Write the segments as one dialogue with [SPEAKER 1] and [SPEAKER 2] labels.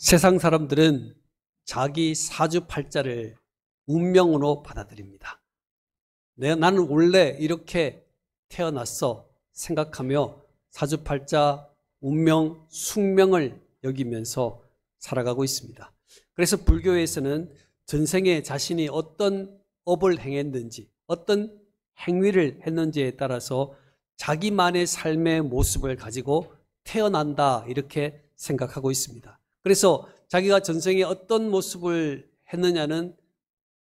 [SPEAKER 1] 세상 사람들은 자기 사주팔자를 운명으로 받아들입니다. 내, 나는 원래 이렇게 태어났어 생각하며 사주팔자, 운명, 숙명을 여기면서 살아가고 있습니다. 그래서 불교에서는 전생에 자신이 어떤 업을 행했는지, 어떤 행위를 했는지에 따라서 자기만의 삶의 모습을 가지고 태어난다 이렇게 생각하고 있습니다. 그래서 자기가 전생에 어떤 모습을 했느냐는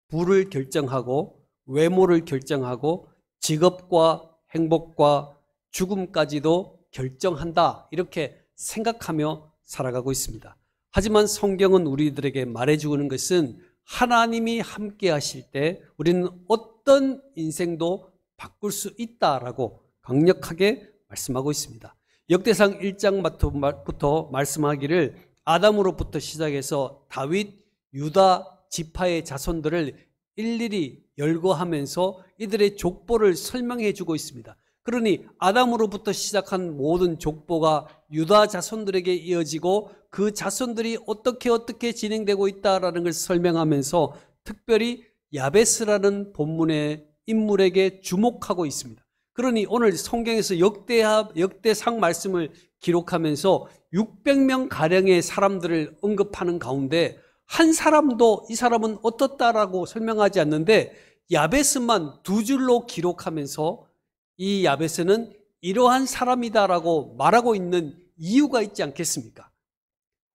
[SPEAKER 1] 부를 결정하고 외모를 결정하고 직업과 행복과 죽음까지도 결정한다. 이렇게 생각하며 살아가고 있습니다. 하지만 성경은 우리들에게 말해주는 것은 하나님이 함께 하실 때 우리는 어떤 인생도 바꿀 수 있다라고 강력하게 말씀하고 있습니다. 역대상 1장부터 말씀하기를 아담으로부터 시작해서 다윗, 유다 지파의 자손들을 일일이 열거하면서 이들의 족보를 설명해 주고 있습니다. 그러니 아담으로부터 시작한 모든 족보가 유다 자손들에게 이어지고 그 자손들이 어떻게 어떻게 진행되고 있다라는 걸 설명하면서 특별히 야베스라는 본문의 인물에게 주목하고 있습니다. 그러니 오늘 성경에서 역대합, 역대상 말씀을 기록하면서 600명 가량의 사람들을 언급하는 가운데 한 사람도 이 사람은 어떻다라고 설명하지 않는데 야베스만 두 줄로 기록하면서 이 야베스는 이러한 사람이다라고 말하고 있는 이유가 있지 않겠습니까?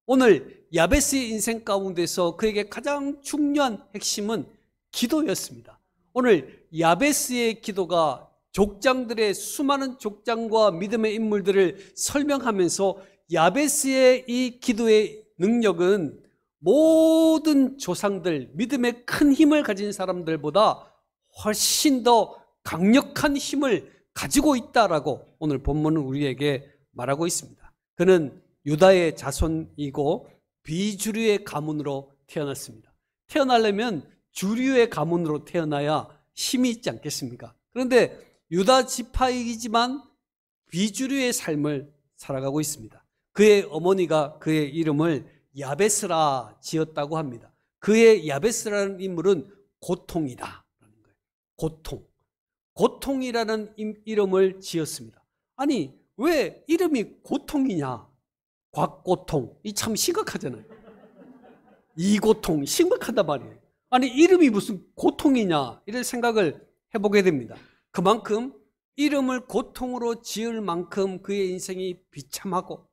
[SPEAKER 1] 오늘 야베스의 인생 가운데서 그에게 가장 중요한 핵심은 기도였습니다. 오늘 야베스의 기도가 족장들의 수많은 족장과 믿음의 인물들을 설명하면서 야베스의 이 기도의 능력은 모든 조상들, 믿음의 큰 힘을 가진 사람들보다 훨씬 더 강력한 힘을 가지고 있다라고 오늘 본문은 우리에게 말하고 있습니다. 그는 유다의 자손이고 비주류의 가문으로 태어났습니다. 태어나려면 주류의 가문으로 태어나야 힘이 있지 않겠습니까? 그런데 유다 지파이지만 비주류의 삶을 살아가고 있습니다. 그의 어머니가 그의 이름을 야베스라 지었다고 합니다. 그의 야베스라는 인물은 고통이다. 고통. 고통이라는 이름을 지었습니다. 아니, 왜 이름이 고통이냐? 곽고통. 이 참 심각하잖아요. 이 고통. 심각하단 말이에요. 아니, 이름이 무슨 고통이냐? 이런 생각을 해보게 됩니다. 그만큼 이름을 고통으로 지을 만큼 그의 인생이 비참하고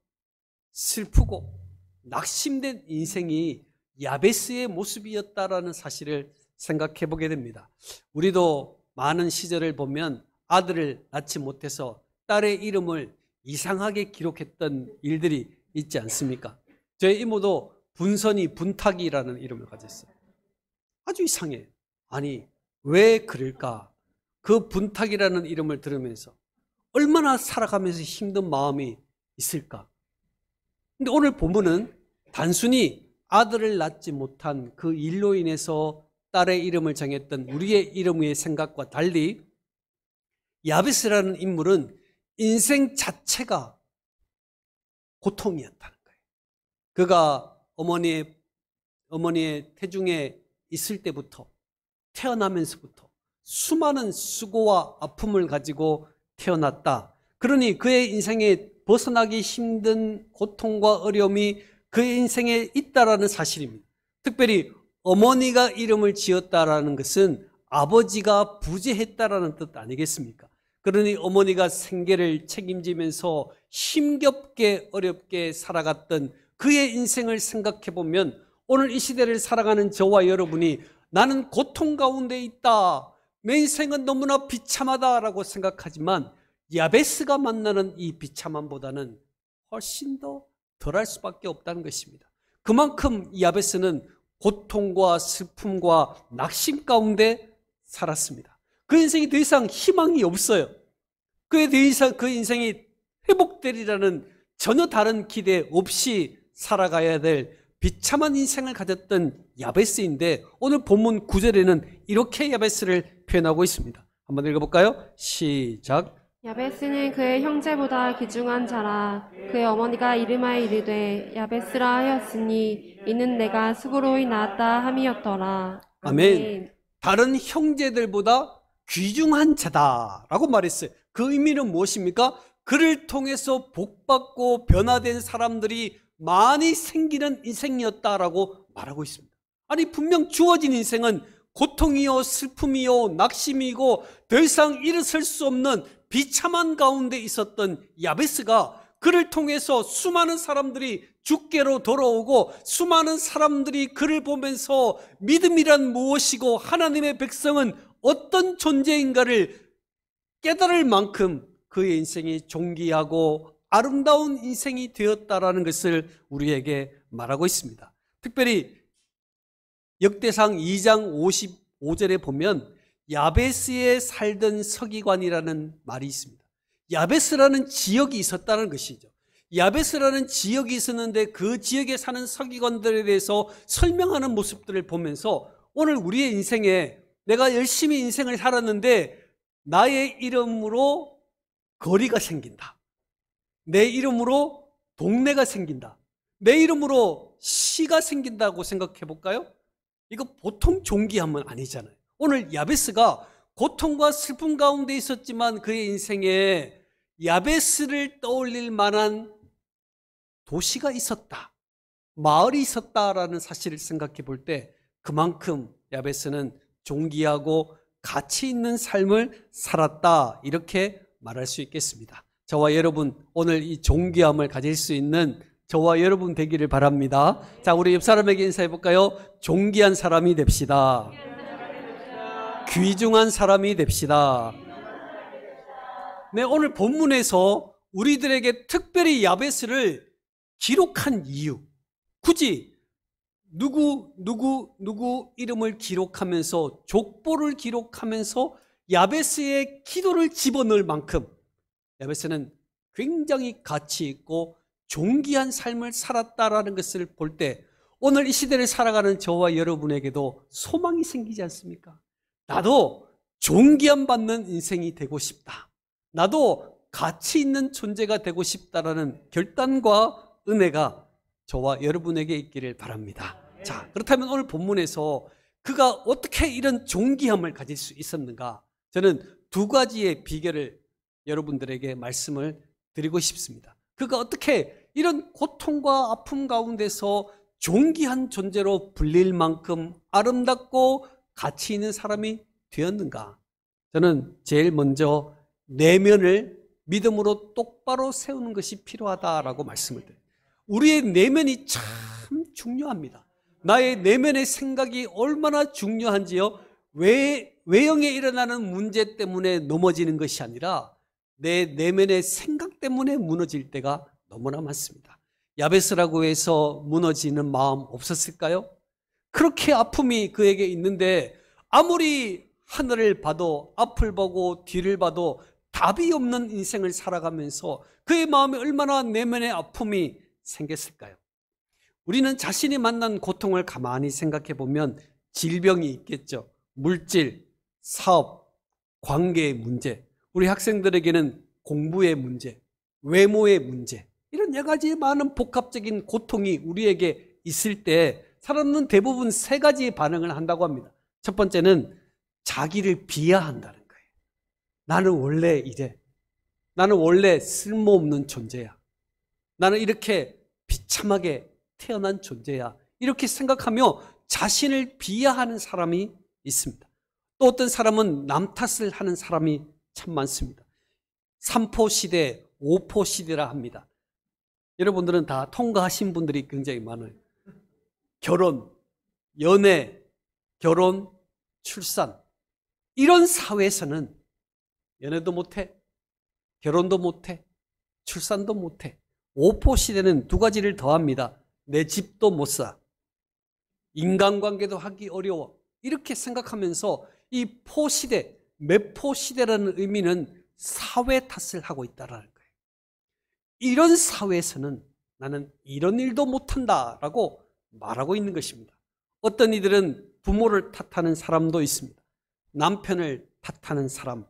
[SPEAKER 1] 슬프고 낙심된 인생이 야베스의 모습이었다라는 사실을 생각해 보게 됩니다. 우리도 많은 시절을 보면 아들을 낳지 못해서 딸의 이름을 이상하게 기록했던 일들이 있지 않습니까? 저제 이모도 분선이 분탁이라는 이름을 가졌어요. 아주 이상해. 아니, 왜 그럴까? 그 분탁이라는 이름을 들으면서 얼마나 살아가면서 힘든 마음이 있을까? 근데 오늘 본문은 단순히 아들을 낳지 못한 그 일로 인해서 딸의 이름을 정했던 우리의 이름의 생각과 달리 야베스라는 인물은 인생 자체가 고통이었다는 거예요. 그가 어머니의 어머니의 태중에 있을 때부터 태어나면서부터 수많은 수고와 아픔을 가지고 태어났다. 그러니 그의 인생에 벗어나기 힘든 고통과 어려움이 그의 인생에 있다라는 사실입니다. 특별히 어머니가 이름을 지었다라는 것은 아버지가 부재했다라는 뜻 아니겠습니까? 그러니 어머니가 생계를 책임지면서 힘겹게 어렵게 살아갔던 그의 인생을 생각해 보면 오늘 이 시대를 살아가는 저와 여러분이 나는 고통 가운데 있다. 내 인생은 너무나 비참하다라고 생각하지만 야베스가 만나는 이 비참함보다는 훨씬 더 덜할 수밖에 없다는 것입니다. 그만큼 야베스는 고통과 슬픔과 낙심 가운데 살았습니다. 그 인생이 더 이상 희망이 없어요. 그에 더 이상 그 인생이 회복되리라는 전혀 다른 기대 없이 살아가야 될 비참한 인생을 가졌던 야베스인데 오늘 본문 9절에는 이렇게 야베스를 표현하고 있습니다. 한번 읽어볼까요? 시작.
[SPEAKER 2] 야베스는 그의 형제보다 귀중한 자라 그의 어머니가 이름하여 이르되 야베스라 하였으니 이는 내가 수고로이 낳았다 함이었더라.
[SPEAKER 1] 아멘. 아멘. 다른 형제들보다 귀중한 자다라고 말했어요. 그 의미는 무엇입니까? 그를 통해서 복받고 변화된 사람들이 많이 생기는 인생이었다라고 말하고 있습니다. 아니 분명 주어진 인생은 고통이요 슬픔이요 낙심이고 더 이상 일어설 수 없는 비참한 가운데 있었던 야베스가 그를 통해서 수많은 사람들이 주께로 돌아오고 수많은 사람들이 그를 보면서 믿음이란 무엇이고 하나님의 백성은 어떤 존재인가를 깨달을 만큼 그의 인생이 존귀하고 아름다운 인생이 되었다라는 것을 우리에게 말하고 있습니다. 특별히 역대상 2장 55절에 보면 야베스에 살던 서기관이라는 말이 있습니다. 야베스라는 지역이 있었다는 것이죠. 야베스라는 지역이 있었는데 그 지역에 사는 서기관들에 대해서 설명하는 모습들을 보면서 오늘 우리의 인생에 내가 열심히 인생을 살았는데 나의 이름으로 거리가 생긴다. 내 이름으로 동네가 생긴다. 내 이름으로 시가 생긴다고 생각해 볼까요? 이거 보통 종기하면 아니잖아요. 오늘 야베스가 고통과 슬픔 가운데 있었지만 그의 인생에 야베스를 떠올릴 만한 도시가 있었다. 마을이 있었다라는 사실을 생각해 볼 때 그만큼 야베스는 종기하고 가치 있는 삶을 살았다. 이렇게 말할 수 있겠습니다. 저와 여러분 오늘 이 존귀함을 가질 수 있는 저와 여러분 되기를 바랍니다. 자, 우리 옆 사람에게 인사해 볼까요? 존귀한 사람이 됩시다. 귀중한 사람이 됩시다. 네, 오늘 본문에서 우리들에게 특별히 야베스를 기록한 이유. 굳이 누구, 누구, 누구 이름을 기록하면서 족보를 기록하면서 야베스의 기도를 집어넣을 만큼 에베소는 굉장히 가치 있고 존귀한 삶을 살았다라는 것을 볼 때 오늘 이 시대를 살아가는 저와 여러분에게도 소망이 생기지 않습니까? 나도 존귀함 받는 인생이 되고 싶다. 나도 가치 있는 존재가 되고 싶다라는 결단과 은혜가 저와 여러분에게 있기를 바랍니다. 자, 그렇다면 오늘 본문에서 그가 어떻게 이런 존귀함을 가질 수 있었는가? 저는 두 가지의 비결을 여러분들에게 말씀을 드리고 싶습니다. 그가 어떻게 이런 고통과 아픔 가운데서 존귀한 존재로 불릴 만큼 아름답고 가치 있는 사람이 되었는가? 저는 제일 먼저 내면을 믿음으로 똑바로 세우는 것이 필요하다라고 말씀을 드려요. 우리의 내면이 참 중요합니다. 나의 내면의 생각이 얼마나 중요한지요. 외, 외형에 일어나는 문제 때문에 넘어지는 것이 아니라 내 내면의 생각 때문에 무너질 때가 너무나 많습니다. 야베스라고 해서 무너지는 마음 없었을까요? 그렇게 아픔이 그에게 있는데 아무리 하늘을 봐도 앞을 보고 뒤를 봐도 답이 없는 인생을 살아가면서 그의 마음에 얼마나 내면의 아픔이 생겼을까요? 우리는 자신이 만난 고통을 가만히 생각해 보면 질병이 있겠죠. 물질, 사업, 관계의 문제, 우리 학생들에게는 공부의 문제, 외모의 문제, 이런 여러 가지 많은 복합적인 고통이 우리에게 있을 때 사람은 대부분 세 가지 반응을 한다고 합니다. 첫 번째는 자기를 비하한다는 거예요. 나는 원래 이래. 나는 원래 쓸모없는 존재야. 나는 이렇게 비참하게 태어난 존재야. 이렇게 생각하며 자신을 비하하는 사람이 있습니다. 또 어떤 사람은 남 탓을 하는 사람이 참 많습니다. 삼포 시대, 오포 시대라 합니다. 여러분들은 다 통과하신 분들이 굉장히 많아요. 결혼, 연애, 결혼, 출산. 이런 사회에서는 연애도 못해, 결혼도 못해, 출산도 못해. 오포 시대는 두 가지를 더합니다. 내 집도 못 사. 인간관계도 하기 어려워. 이렇게 생각하면서 이 포시대, 매포 시대라는 의미는 사회 탓을 하고 있다라는 거예요. 이런 사회에서는 나는 이런 일도 못한다라고 말하고 있는 것입니다. 어떤 이들은 부모를 탓하는 사람도 있습니다. 남편을 탓하는 사람,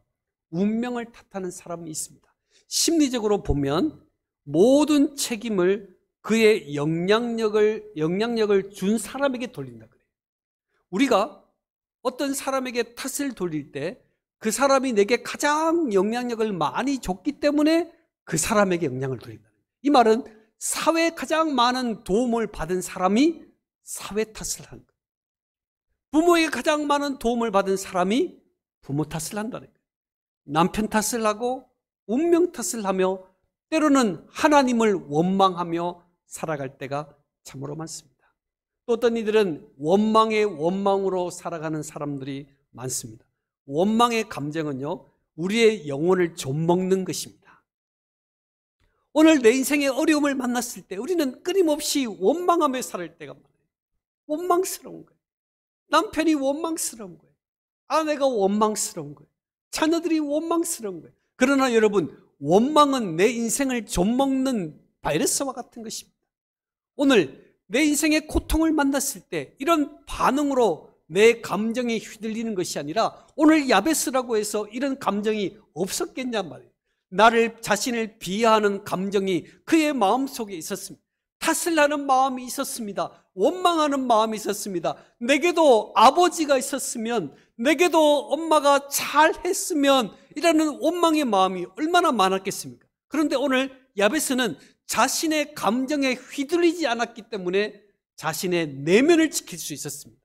[SPEAKER 1] 운명을 탓하는 사람이 있습니다. 심리적으로 보면 모든 책임을 그의 영향력을 영향력을 준 사람에게 돌린다 그래요. 우리가 어떤 사람에게 탓을 돌릴 때그 사람이 내게 가장 영향력을 많이 줬기 때문에 그 사람에게 영향을 돌린다. 이 말은 사회에 가장 많은 도움을 받은 사람이 사회 탓을 하는 거예요. 부모에게 가장 많은 도움을 받은 사람이 부모 탓을 한다는 거예요. 남편 탓을 하고 운명 탓을 하며 때로는 하나님을 원망하며 살아갈 때가 참으로 많습니다. 또 어떤 이들은 원망의 원망으로 살아가는 사람들이 많습니다. 원망의 감정은요, 우리의 영혼을 좀먹는 것입니다. 오늘 내 인생의 어려움을 만났을 때 우리는 끊임없이 원망하며 살 때가 많아요. 원망스러운 거예요. 남편이 원망스러운 거예요. 아내가 원망스러운 거예요. 자녀들이 원망스러운 거예요. 그러나 여러분, 원망은 내 인생을 좀먹는 바이러스와 같은 것입니다. 오늘 내 인생의 고통을 만났을 때 이런 반응으로 내 감정에 휘둘리는 것이 아니라 오늘 야베스라고 해서 이런 감정이 없었겠냔 말이에요. 나를 자신을 비하하는 감정이 그의 마음속에 있었습니다. 탓을 하는 마음이 있었습니다. 원망하는 마음이 있었습니다. 내게도 아버지가 있었으면, 내게도 엄마가 잘 했으면, 이라는 원망의 마음이 얼마나 많았겠습니까? 그런데 오늘 야베스는 자신의 감정에 휘둘리지 않았기 때문에 자신의 내면을 지킬 수 있었습니다.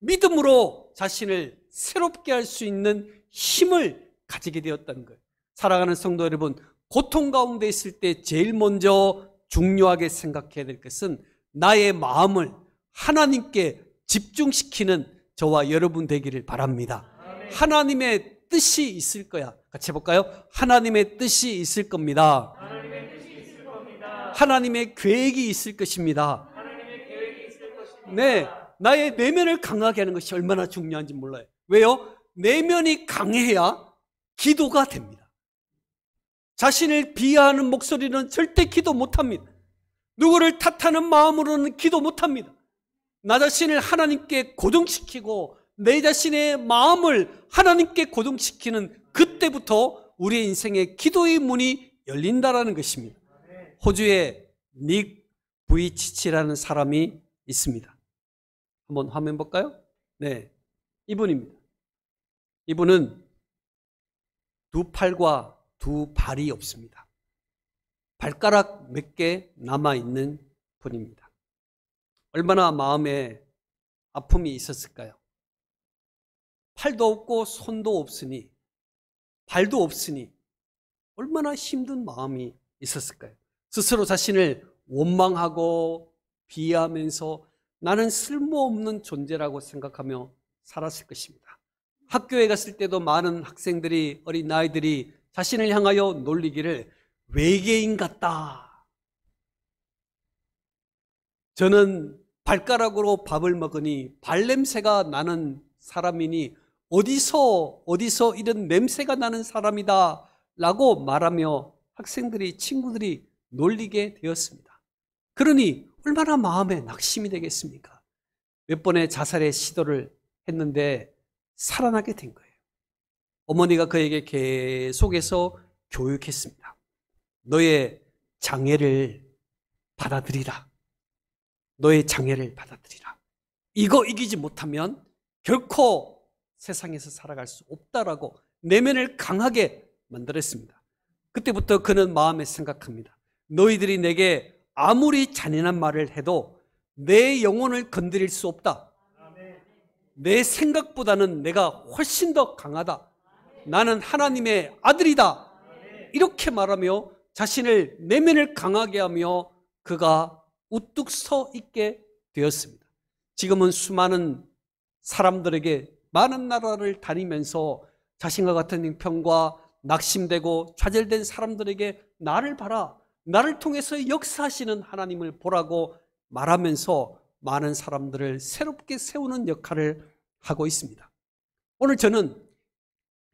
[SPEAKER 1] 믿음으로 자신을 새롭게 할 수 있는 힘을 가지게 되었던는 거예요. 사랑하는 성도 여러분, 고통 가운데 있을 때 제일 먼저 중요하게 생각해야 될 것은 나의 마음을 하나님께 집중시키는 저와 여러분 되기를 바랍니다. 하나님의 뜻이 있을 거야. 같이 해볼까요? 하나님의 뜻이 있을 겁니다. 하나님의, 계획이, 있을 하나님의 계획이 있을 것입니다. 네. 나의 내면을 강하게 하는 것이 얼마나 중요한지 몰라요. 왜요? 내면이 강해야 기도가 됩니다. 자신을 비하하는 목소리는 절대 기도 못합니다. 누구를 탓하는 마음으로는 기도 못합니다. 나 자신을 하나님께 고정시키고 내 자신의 마음을 하나님께 고정시키는 그때부터 우리 인생의 기도의 문이 열린다라는 것입니다. 호주의 닉 부이치치라는 사람이 있습니다. 한번 화면 볼까요? 네. 이분입니다. 이분은 두 팔과 두 발이 없습니다. 발가락 몇 개 남아있는 분입니다. 얼마나 마음에 아픔이 있었을까요? 팔도 없고 손도 없으니, 발도 없으니, 얼마나 힘든 마음이 있었을까요? 스스로 자신을 원망하고 비하면서 나는 쓸모없는 존재라고 생각하며 살았을 것입니다. 학교에 갔을 때도 많은 학생들이 어린 아이들이 자신을 향하여 놀리기를 외계인 같다. 저는 발가락으로 밥을 먹으니 발냄새가 나는 사람이니 어디서 어디서 이런 냄새가 나는 사람이다 라고 말하며 학생들이 친구들이 놀리게 되었습니다. 그러니 얼마나 마음에 낙심이 되겠습니까? 몇 번의 자살의 시도를 했는데 살아나게 된 거예요. 어머니가 그에게 계속해서 교육했습니다. 너의 장애를 받아들이라. 너의 장애를 받아들이라. 이거 이기지 못하면 결코 세상에서 살아갈 수 없다라고 내면을 강하게 만들었습니다. 그때부터 그는 마음에 생각합니다. 너희들이 내게 아무리 잔인한 말을 해도 내 영혼을 건드릴 수 없다. 내 생각보다는 내가 훨씬 더 강하다. 나는 하나님의 아들이다. 이렇게 말하며 자신을 내면을 강하게 하며 그가 우뚝 서 있게 되었습니다. 지금은 수많은 사람들에게 많은 나라를 다니면서 자신과 같은 형편과 낙심되고 좌절된 사람들에게 나를 봐라. 나를 통해서 역사하시는 하나님을 보라고 말하면서 많은 사람들을 새롭게 세우는 역할을 하고 있습니다. 오늘 저는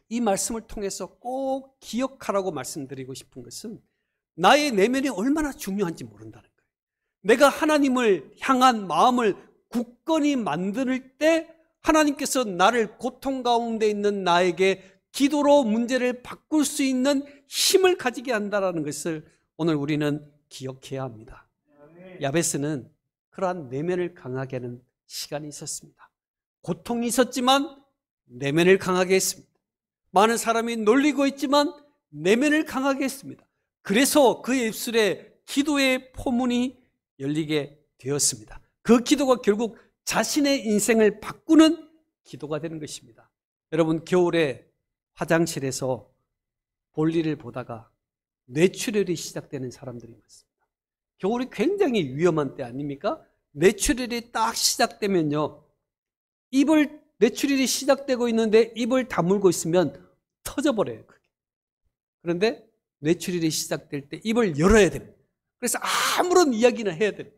[SPEAKER 1] 이 말씀을 통해서 꼭 기억하라고 말씀드리고 싶은 것은 나의 내면이 얼마나 중요한지 모른다는 거예요. 내가 하나님을 향한 마음을 굳건히 만들 때 하나님께서 나를 고통 가운데 있는 나에게 기도로 문제를 바꿀 수 있는 힘을 가지게 한다라는 것을 오늘 우리는 기억해야 합니다. 야베스는 그러한 내면을 강하게 하는 시간이 있었습니다. 고통이 있었지만 내면을 강하게 했습니다. 많은 사람이 놀리고 있지만 내면을 강하게 했습니다. 그래서 그 입술에 기도의 포문이 열리게 되었습니다. 그 기도가 결국 자신의 인생을 바꾸는 기도가 되는 것입니다. 여러분, 겨울에 화장실에서 볼일을 보다가 뇌출혈이 시작되는 사람들이 많습니다. 겨울이 굉장히 위험한 때 아닙니까? 뇌출혈이 딱 시작되면요. 입을 뇌출혈이 시작되고 있는데 입을 다물고 있으면 터져버려요. 그게. 그런데 뇌출혈이 시작될 때 입을 열어야 됩니다. 그래서 아무런 이야기나 해야 됩니다.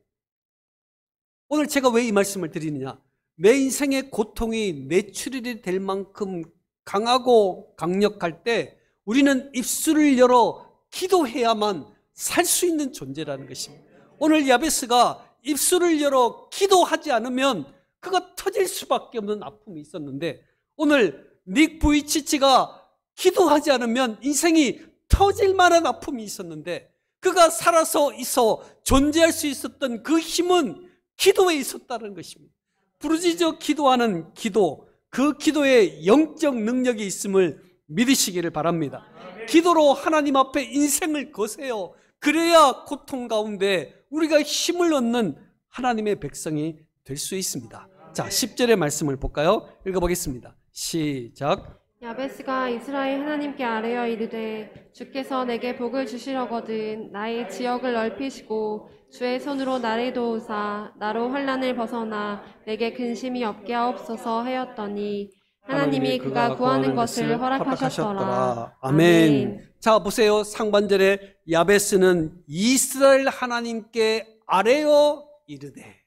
[SPEAKER 1] 오늘 제가 왜 이 말씀을 드리느냐? 내 인생의 고통이 뇌출혈이 될 만큼 강하고 강력할 때 우리는 입술을 열어 기도해야만 살 수 있는 존재라는 것입니다. 오늘 야베스가 입술을 열어 기도하지 않으면 그가 터질 수밖에 없는 아픔이 있었는데 오늘 닉 부이치치가 기도하지 않으면 인생이 터질 만한 아픔이 있었는데 그가 살아서 있어 존재할 수 있었던 그 힘은 기도에 있었다는 것입니다. 부르짖어 기도하는 기도, 그 기도에 영적 능력이 있음을 믿으시기를 바랍니다. 기도로 하나님 앞에 인생을 거세요. 그래야 고통 가운데 우리가 힘을 얻는 하나님의 백성이 될 수 있습니다. 자, 10절의 말씀을 볼까요? 읽어보겠습니다. 시작.
[SPEAKER 2] 야베스가 이스라엘 하나님께 아뢰어 이르되 주께서 내게 복을 주시려거든 나의 지역을 넓히시고 주의 손으로 나를 도우사 나로 환란을 벗어나 내게 근심이 없게 하옵소서 하였더니 하나님이 그가 구하는 것을 허락하셨더라.
[SPEAKER 1] 아멘. 자, 보세요. 상반절에 야베스는 이스라엘 하나님께 아래요 이르되.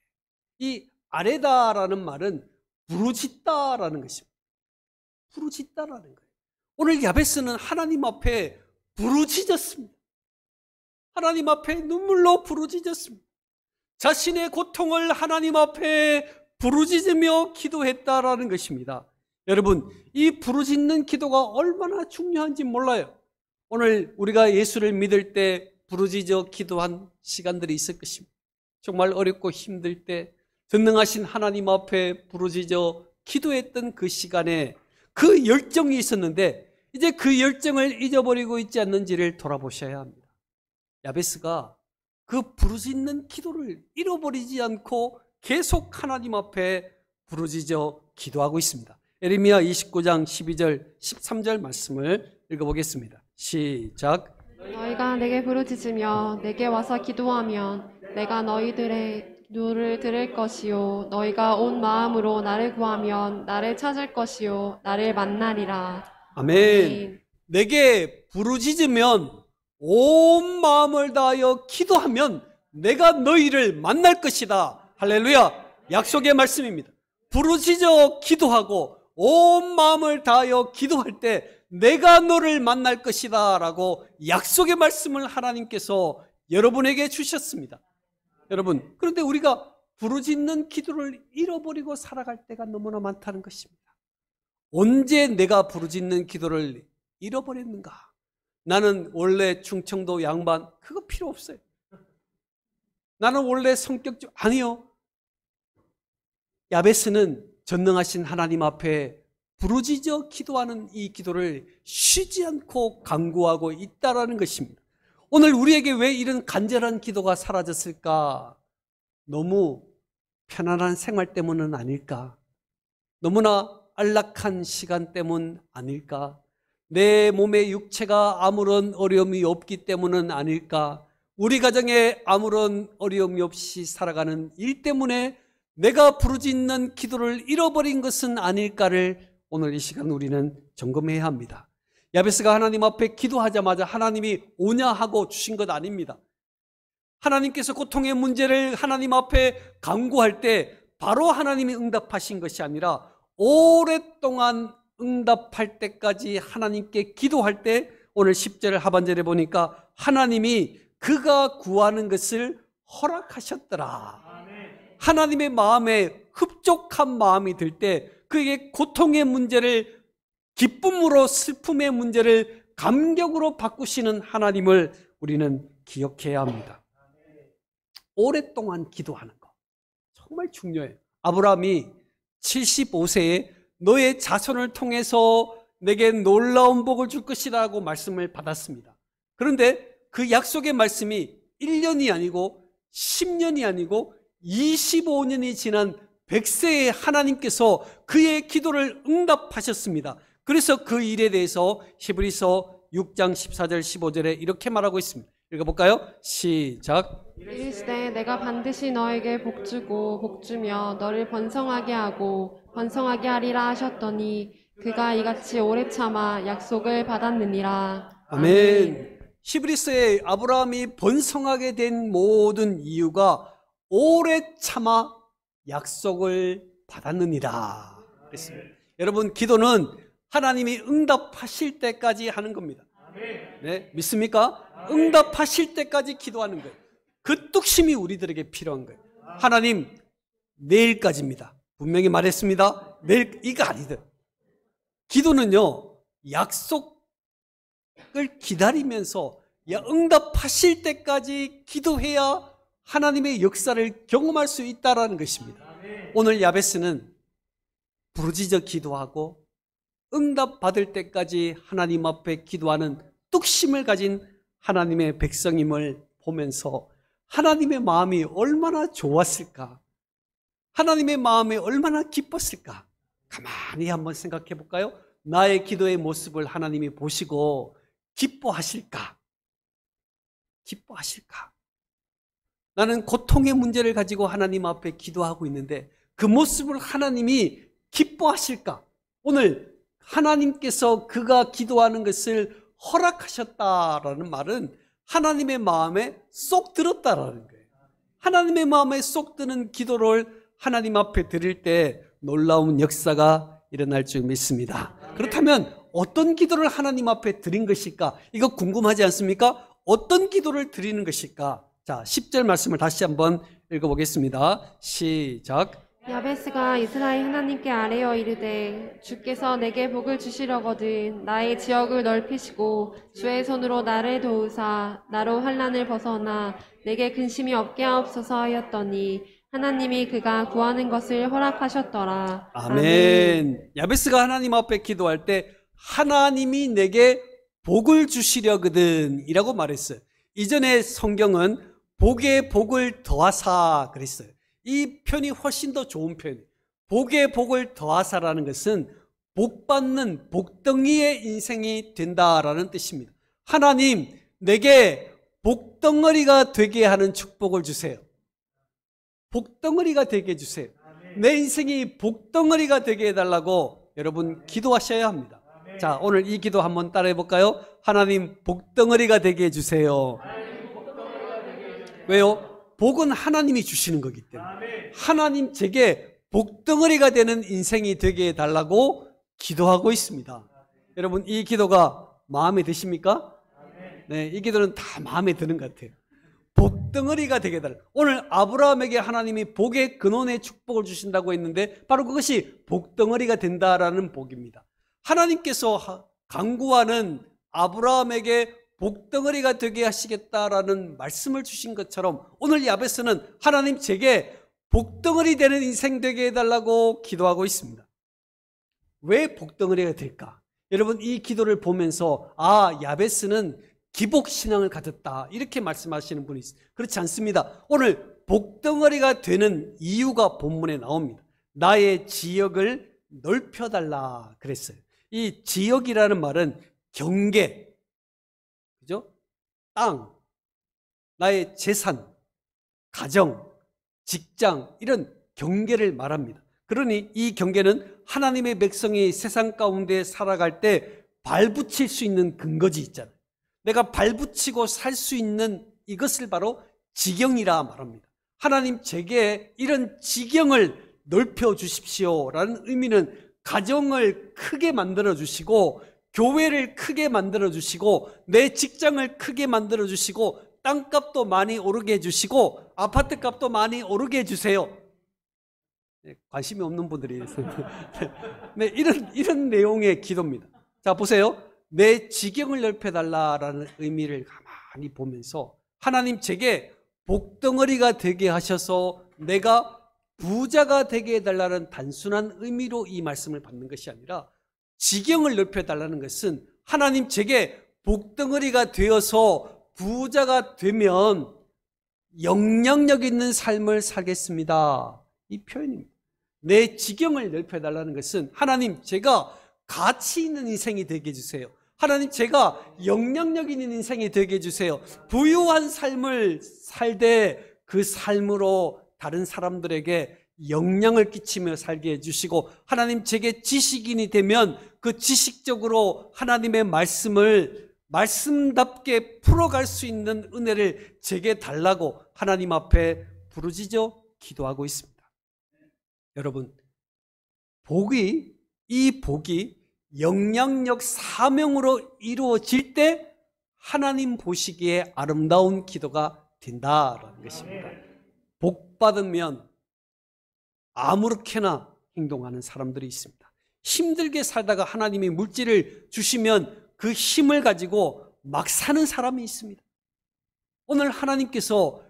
[SPEAKER 1] 이 아래다라는 말은 부르짖다라는 것입니다. 부르짖다라는 거예요. 오늘 야베스는 하나님 앞에 부르짖었습니다. 하나님 앞에 눈물로 부르짖었습니다. 자신의 고통을 하나님 앞에 부르짖으며 기도했다라는 것입니다. 여러분, 이 부르짖는 기도가 얼마나 중요한지 몰라요. 오늘 우리가 예수를 믿을 때 부르짖어 기도한 시간들이 있을 것입니다. 정말 어렵고 힘들 때 전능하신 하나님 앞에 부르짖어 기도했던 그 시간에 그 열정이 있었는데 이제 그 열정을 잊어버리고 있지 않는지를 돌아보셔야 합니다. 야베스가 그 부르짖는 기도를 잃어버리지 않고 계속 하나님 앞에 부르짖어 기도하고 있습니다. 에르미야 29장 12절 13절 말씀을 읽어보겠습니다. 시작.
[SPEAKER 2] 너희가 내게 부르짖으며 내게 와서 기도하면 내가 너희들의 누를 들을 것이요 너희가 온 마음으로 나를 구하면 나를 찾을 것이요 나를 만나리라.
[SPEAKER 1] 아멘. 내게 부르짖으면 온 마음을 다하여 기도하면 내가 너희를 만날 것이다. 할렐루야. 약속의 말씀입니다. 부르짖어 기도하고 온 마음을 다하여 기도할 때 내가 너를 만날 것이다 라고 약속의 말씀을 하나님께서 여러분에게 주셨습니다. 여러분, 그런데 우리가 부르짖는 기도를 잃어버리고 살아갈 때가 너무나 많다는 것입니다. 언제 내가 부르짖는 기도를 잃어버렸는가? 나는 원래 충청도 양반, 그거 필요 없어요. 나는 원래 성격 좀, 아니요. 야베스는 전능하신 하나님 앞에 부르짖어 기도하는 이 기도를 쉬지 않고 강구하고 있다라는 것입니다. 오늘 우리에게 왜 이런 간절한 기도가 사라졌을까? 너무 편안한 생활 때문은 아닐까? 너무나 안락한 시간 때문 아닐까? 내 몸의 육체가 아무런 어려움이 없기 때문은 아닐까? 우리 가정에 아무런 어려움이 없이 살아가는 일 때문에 내가 부르짖는 기도를 잃어버린 것은 아닐까를 오늘 이 시간 우리는 점검해야 합니다. 야베스가 하나님 앞에 기도하자마자 하나님이 오냐 하고 주신 것 아닙니다. 하나님께서 고통의 그 문제를 하나님 앞에 강구할 때 바로 하나님이 응답하신 것이 아니라 오랫동안 응답할 때까지 하나님께 기도할 때 오늘 10절 하반절에 보니까 하나님이 그가 구하는 것을 허락하셨더라. 하나님의 마음에 흡족한 마음이 들 때 그에게 고통의 문제를 기쁨으로 슬픔의 문제를 감격으로 바꾸시는 하나님을 우리는 기억해야 합니다. 오랫동안 기도하는 거 정말 중요해요. 아브라함이 75세에 너의 자손을 통해서 내게 놀라운 복을 줄 것이라고 말씀을 받았습니다. 그런데 그 약속의 말씀이 1년이 아니고 10년이 아니고 25년이 지난 1 0 0세의 하나님께서 그의 기도를 응답하셨습니다. 그래서 그 일에 대해서 히브리서 6장 14절 15절에 이렇게 말하고 있습니다. 읽어볼까요? 시작.
[SPEAKER 2] 이르시되 내가 반드시 너에게 복주고 복주며 너를 번성하게 하고 번성하게 하리라 하셨더니 그가 이같이 오래 참아 약속을 받았느니라.
[SPEAKER 1] 아멘. 히브리서의 아브라함이 번성하게 된 모든 이유가 오래 참아 약속을 받았느니라. 그랬습니다. 여러분, 기도는 하나님이 응답하실 때까지 하는 겁니다. 네, 믿습니까? 응답하실 때까지 기도하는 거예요. 그 뚝심이 우리들에게 필요한 거예요. 하나님, 내일까지입니다. 분명히 말했습니다. 내일, 이거 아니다. 기도는요, 약속을 기다리면서 응답하실 때까지 기도해야 하나님의 역사를 경험할 수 있다라는 것입니다. 오늘 야베스는 부르짖어 기도하고 응답 받을 때까지 하나님 앞에 기도하는 뚝심을 가진 하나님의 백성임을 보면서 하나님의 마음이 얼마나 좋았을까? 하나님의 마음이 얼마나 기뻤을까? 가만히 한번 생각해 볼까요? 나의 기도의 모습을 하나님이 보시고 기뻐하실까? 기뻐하실까? 나는 고통의 문제를 가지고 하나님 앞에 기도하고 있는데 그 모습을 하나님이 기뻐하실까? 오늘 하나님께서 그가 기도하는 것을 허락하셨다라는 말은 하나님의 마음에 쏙 들었다라는 거예요. 하나님의 마음에 쏙 드는 기도를 하나님 앞에 드릴 때 놀라운 역사가 일어날 줄 믿습니다. 그렇다면 어떤 기도를 하나님 앞에 드린 것일까? 이거 궁금하지 않습니까? 어떤 기도를 드리는 것일까? 자, 10절 말씀을 다시 한번 읽어보겠습니다. 시작.
[SPEAKER 2] 야베스가 이스라엘 하나님께 아뢰어 이르되 주께서 내게 복을 주시려거든 나의 지역을 넓히시고 주의 손으로 나를 도우사 나로 환란을 벗어나 내게 근심이 없게 하옵소서 하였더니 하나님이 그가 구하는 것을 허락하셨더라. 아멘. 아멘.
[SPEAKER 1] 야베스가 하나님 앞에 기도할 때 하나님이 내게 복을 주시려거든이라고 말했어요. 이전에 성경은 복에 복을 더하사 그랬어요. 이 편이 훨씬 더 좋은 편 복에 복을 더하사라는 것은 복 받는 복덩이의 인생이 된다라는 뜻입니다. 하나님, 내게 복덩어리가 되게 하는 축복을 주세요. 복덩어리가 되게 해주세요. 내 인생이 복덩어리가 되게 해달라고 여러분 기도하셔야 합니다. 자, 오늘 이 기도 한번 따라해 볼까요? 하나님 복덩어리가 되게 해주세요. 왜요? 복은 하나님이 주시는 거기 때문에 하나님 제게 복덩어리가 되는 인생이 되게 해달라고 기도하고 있습니다. 여러분 이 기도가 마음에 드십니까? 네, 이 기도는 다 마음에 드는 것 같아요. 복덩어리가 되게 해달라. 오늘 아브라함에게 하나님이 복의 근원의 축복을 주신다고 했는데 바로 그것이 복덩어리가 된다라는 복입니다. 하나님께서 강구하는 아브라함에게 복덩어리가 되게 하시겠다라는 말씀을 주신 것처럼 오늘 야베스는 하나님 제게 복덩어리 되는 인생 되게 해달라고 기도하고 있습니다. 왜 복덩어리가 될까? 여러분 이 기도를 보면서 아 야베스는 기복 신앙을 가졌다 이렇게 말씀하시는 분이 있습니 그렇지 않습니다. 오늘 복덩어리가 되는 이유가 본문에 나옵니다. 나의 지역을 넓혀달라 그랬어요. 이 지역이라는 말은 경계, 땅, 나의 재산, 가정, 직장, 이런 경계를 말합니다. 그러니 이 경계는 하나님의 백성이 세상 가운데 살아갈 때 발붙일 수 있는 근거지 있잖아요. 내가 발붙이고 살 수 있는 이것을 바로 지경이라 말합니다. 하나님 제게 이런 지경을 넓혀 주십시오라는 의미는 가정을 크게 만들어 주시고 교회를 크게 만들어 주시고 내 직장을 크게 만들어 주시고 땅값도 많이 오르게 해 주시고 아파트 값도 많이 오르게 해 주세요. 네, 관심이 없는 분들이 있어요. 네, 이런 이런 내용의 기도입니다. 자, 보세요. 내 지경을 넓혀 달라라는 의미를 가만히 보면서 하나님 제게 복덩어리가 되게 하셔서 내가 부자가 되게 해달라는 단순한 의미로 이 말씀을 받는 것이 아니라 지경을 넓혀달라는 것은 하나님 제게 복덩어리가 되어서 부자가 되면 영향력 있는 삶을 살겠습니다. 이 표현입니다. 내 지경을 넓혀달라는 것은 하나님 제가 가치 있는 인생이 되게 해주세요. 하나님 제가 영향력 있는 인생이 되게 해주세요. 부유한 삶을 살되 그 삶으로 다른 사람들에게 영향을 끼치며 살게 해주시고 하나님 제게 지식인이 되면 그 지식적으로 하나님의 말씀을 말씀답게 풀어갈 수 있는 은혜를 제게 달라고 하나님 앞에 부르짖어 기도하고 있습니다. 여러분, 복이 이 복이 영향력 사명으로 이루어질 때 하나님 보시기에 아름다운 기도가 된다라는 것입니다. 복 받으면 아무렇게나 행동하는 사람들이 있습니다. 힘들게 살다가 하나님이 물질을 주시면 그 힘을 가지고 막 사는 사람이 있습니다. 오늘 하나님께서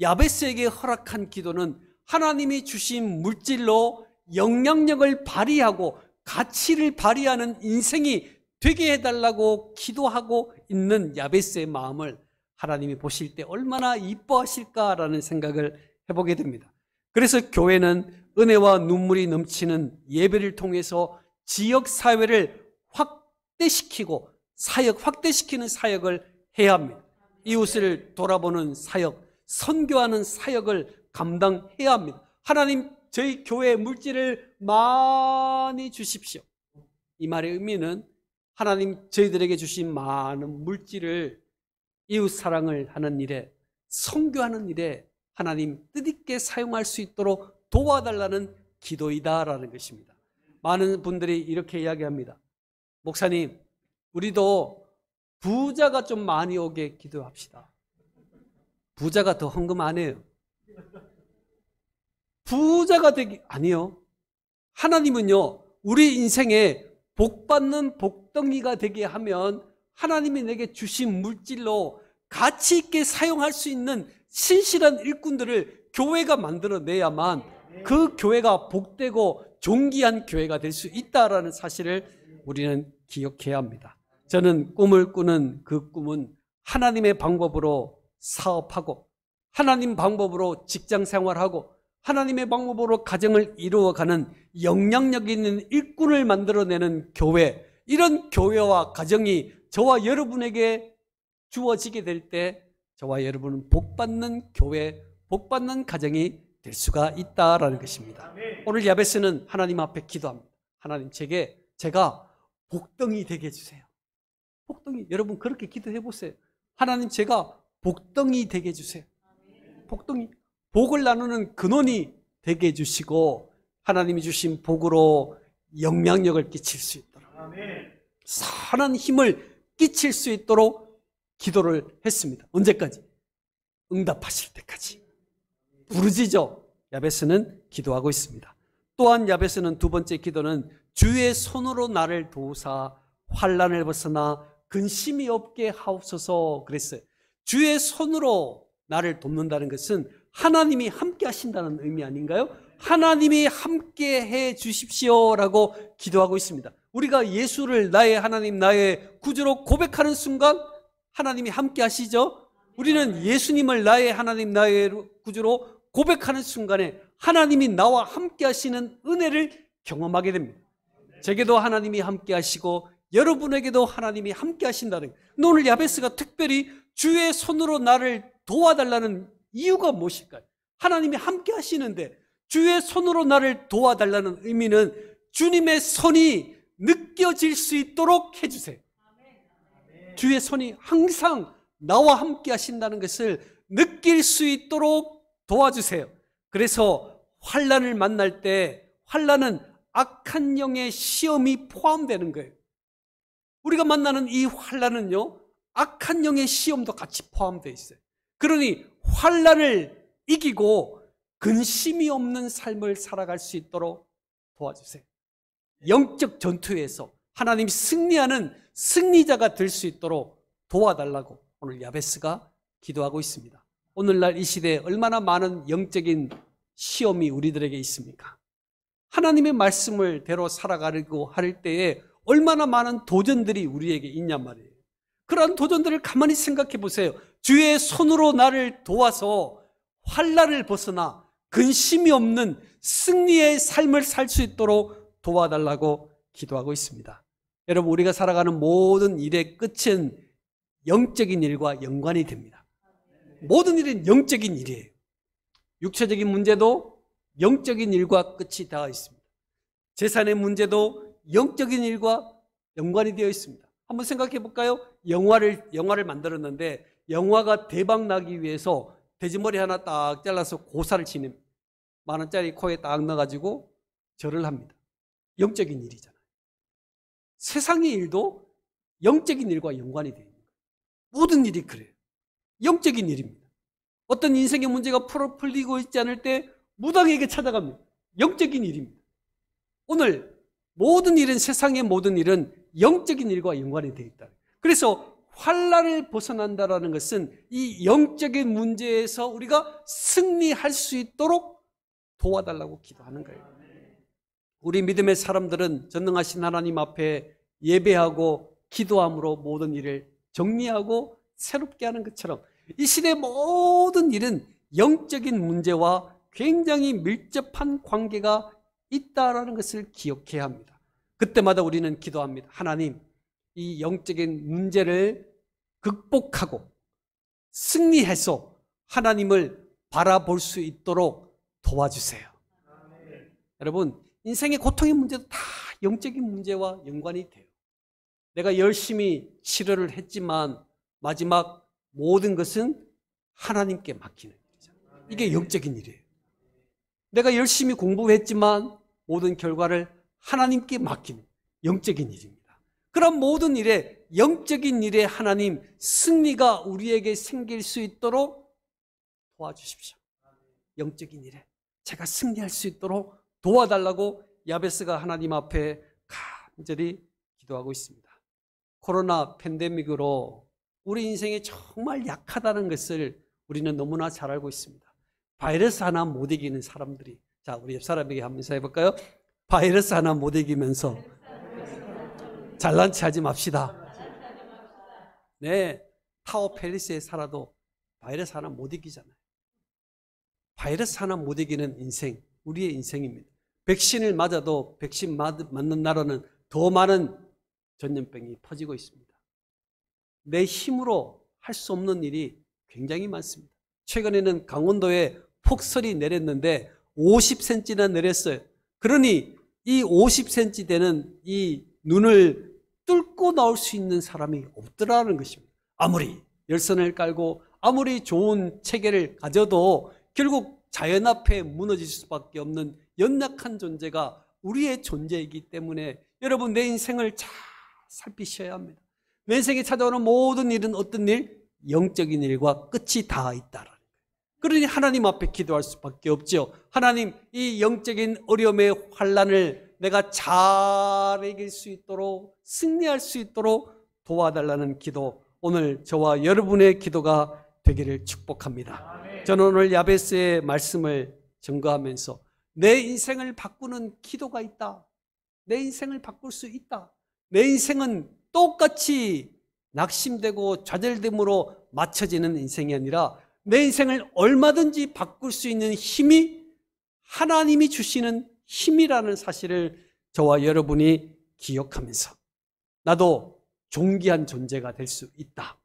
[SPEAKER 1] 야베스에게 허락한 기도는 하나님이 주신 물질로 영향력을 발휘하고 가치를 발휘하는 인생이 되게 해달라고 기도하고 있는 야베스의 마음을 하나님이 보실 때 얼마나 이뻐하실까라는 생각을 해보게 됩니다. 그래서 교회는 은혜와 눈물이 넘치는 예배를 통해서 지역 사회를 확대시키고 사역 확대시키는 사역을 해야 합니다. 이웃을 돌아보는 사역, 선교하는 사역을 감당해야 합니다. 하나님 저희 교회 물질을 많이 주십시오. 이 말의 의미는 하나님 저희들에게 주신 많은 물질을 이웃 사랑을 하는 일에 선교하는 일에 하나님 뜻있게 사용할 수 있도록 도와달라는 기도이다라는 것입니다. 많은 분들이 이렇게 이야기합니다. 목사님, 우리도 부자가 좀 많이 오게 기도합시다. 부자가 더 헌금 안 해요. 부자가 되기, 아니요. 하나님은요, 우리 인생에 복받는 복덩이가 되게 하면 하나님이 내게 주신 물질로 가치 있게 사용할 수 있는 신실한 일꾼들을 교회가 만들어내야만 그 교회가 복되고 존귀한 교회가 될 수 있다라는 사실을 우리는 기억해야 합니다. 저는 꿈을 꾸는 그 꿈은 하나님의 방법으로 사업하고 하나님 방법으로 직장 생활하고 하나님의 방법으로 가정을 이루어가는 영향력 있는 일꾼을 만들어내는 교회 이런 교회와 가정이 저와 여러분에게 주어지게 될 때 저와 여러분은 복받는 교회 복받는 가정이 될 수가 있다라는 것입니다. 오늘 야베스는 하나님 앞에 기도합니다. 하나님 제게 제가 복덩이 되게 해주세요. 복덩이 여러분 그렇게 기도해 보세요. 하나님 제가 복덩이 되게 해주세요. 복덩이 복을 나누는 근원이 되게 해주시고 하나님이 주신 복으로 영향력을 끼칠 수 있도록 선한 힘을 끼칠 수 있도록 기도를 했습니다. 언제까지? 응답하실 때까지. 부르짖어 야베스는 기도하고 있습니다. 또한 야베스는 두 번째 기도는 주의 손으로 나를 도우사 환란을 벗어나 근심이 없게 하옵소서 그랬어요. 주의 손으로 나를 돕는다는 것은 하나님이 함께 하신다는 의미 아닌가요? 하나님이 함께 해 주십시오라고 기도하고 있습니다. 우리가 예수를 나의 하나님 나의 구주로 고백하는 순간 하나님이 함께 하시죠? 우리는 예수님을 나의 하나님 나의 구주로 고백하는 순간에 하나님이 나와 함께 하시는 은혜를 경험하게 됩니다. 제게도 하나님이 함께 하시고 여러분에게도 하나님이 함께 하신다는 오늘 야베스가 특별히 주의 손으로 나를 도와달라는 이유가 무엇일까요? 하나님이 함께 하시는데 주의 손으로 나를 도와달라는 의미는 주님의 손이 느껴질 수 있도록 해주세요. 주의 손이 항상 나와 함께 하신다는 것을 느낄 수 있도록 도와주세요. 그래서 환란을 만날 때 환란은 악한 영의 시험이 포함되는 거예요. 우리가 만나는 이 환란은요. 악한 영의 시험도 같이 포함되어 있어요. 그러니 환란을 이기고 근심이 없는 삶을 살아갈 수 있도록 도와주세요. 영적 전투에서 하나님 승리하는 승리자가 될 수 있도록 도와달라고 오늘 야베스가 기도하고 있습니다. 오늘날 이 시대에 얼마나 많은 영적인 시험이 우리들에게 있습니까? 하나님의 말씀을 대로 살아가려고 할 때에 얼마나 많은 도전들이 우리에게 있냔 말이에요. 그런 도전들을 가만히 생각해 보세요. 주의 손으로 나를 도와서 환란을 벗어나 근심이 없는 승리의 삶을 살 수 있도록 도와달라고 기도하고 있습니다. 여러분 우리가 살아가는 모든 일의 끝은 영적인 일과 연관이 됩니다. 모든 일은 영적인 일이에요. 육체적인 문제도 영적인 일과 끝이 닿아 있습니다. 재산의 문제도 영적인 일과 연관이 되어 있습니다. 한번 생각해 볼까요? 영화를 영화를 만들었는데 영화가 대박 나기 위해서 돼지머리 하나 딱 잘라서 고사를 치는 만 원짜리 코에 딱 넣어가지고 절을 합니다. 영적인 일이잖아요. 세상의 일도 영적인 일과 연관이 되어 있는 거예요. 모든 일이 그래요. 영적인 일입니다. 어떤 인생의 문제가 풀어풀리고 있지 않을 때 무당에게 찾아갑니다. 영적인 일입니다. 오늘 모든 일은 세상의 모든 일은 영적인 일과 연관이 되어 있다. 그래서 환란을 벗어난다라는 것은 이 영적인 문제에서 우리가 승리할 수 있도록 도와달라고 기도하는 거예요. 우리 믿음의 사람들은 전능하신 하나님 앞에 예배하고 기도함으로 모든 일을 정리하고 새롭게 하는 것처럼 이 시대 모든 일은 영적인 문제와 굉장히 밀접한 관계가 있다라는 것을 기억해야 합니다. 그때마다 우리는 기도합니다. 하나님, 이 영적인 문제를 극복하고 승리해서 하나님을 바라볼 수 있도록 도와주세요. 아멘. 여러분, 인생의 고통의 문제도 다 영적인 문제와 연관이 돼요. 내가 열심히 치료를 했지만 마지막 모든 것은 하나님께 맡기는 일이죠 이게 영적인 일이에요. 내가 열심히 공부했지만 모든 결과를 하나님께 맡기는 영적인 일입니다. 그런 모든 일에 영적인 일에 하나님 승리가 우리에게 생길 수 있도록 도와주십시오. 영적인 일에 제가 승리할 수 있도록 도와달라고 야베스가 하나님 앞에 간절히 기도하고 있습니다. 코로나 팬데믹으로 우리 인생이 정말 약하다는 것을 우리는 너무나 잘 알고 있습니다. 바이러스 하나 못 이기는 사람들이 자 우리 옆 사람에게 한번 해볼까요 바이러스 하나 못 이기면서 잘난 체하지 맙시다. 네, 타워 팰리스에 살아도 바이러스 하나 못 이기잖아요. 바이러스 하나 못 이기는 인생, 우리의 인생입니다. 백신을 맞아도 백신 맞는 나라는 더 많은 전염병이 퍼지고 있습니다. 내 힘으로 할 수 없는 일이 굉장히 많습니다. 최근에는 강원도에 폭설이 내렸는데 50cm나 내렸어요. 그러니 이 50cm 되는 이 눈을 뚫고 나올 수 있는 사람이 없더라는 것입니다. 아무리 열선을 깔고 아무리 좋은 체계를 가져도 결국 자연 앞에 무너질 수밖에 없는 연약한 존재가 우리의 존재이기 때문에 여러분 내 인생을 잘 살피셔야 합니다. 내생에 찾아오는 모든 일은 어떤 일? 영적인 일과 끝이 다있다 그러니 하나님 앞에 기도할 수밖에 없지 하나님 이 영적인 어려움의 환란을 내가 잘 이길 수 있도록 승리할 수 있도록 도와달라는 기도 오늘 저와 여러분의 기도가 되기를 축복합니다. 저는 오늘 야베스의 말씀을 증거하면서 내 인생을 바꾸는 기도가 있다. 내 인생을 바꿀 수 있다. 내 인생은 똑같이 낙심되고 좌절됨으로 맞춰지는 인생이 아니라 내 인생을 얼마든지 바꿀 수 있는 힘이 하나님이 주시는 힘이라는 사실을 저와 여러분이 기억하면서 나도 존귀한 존재가 될 수 있다.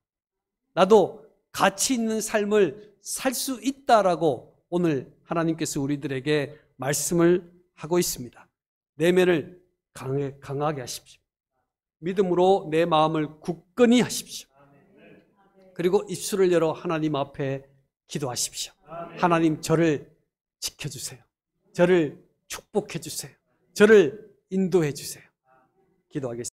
[SPEAKER 1] 나도 가치 있는 삶을 살 수 있다라고 오늘 하나님께서 우리들에게 말씀을 하고 있습니다. 내면을 강하게, 하십시오. 믿음으로 내 마음을 굳건히 하십시오. 그리고 입술을 열어 하나님 앞에 기도하십시오. 하나님 저를 지켜주세요. 저를 축복해 주세요. 저를 인도해 주세요. 기도하겠습니다.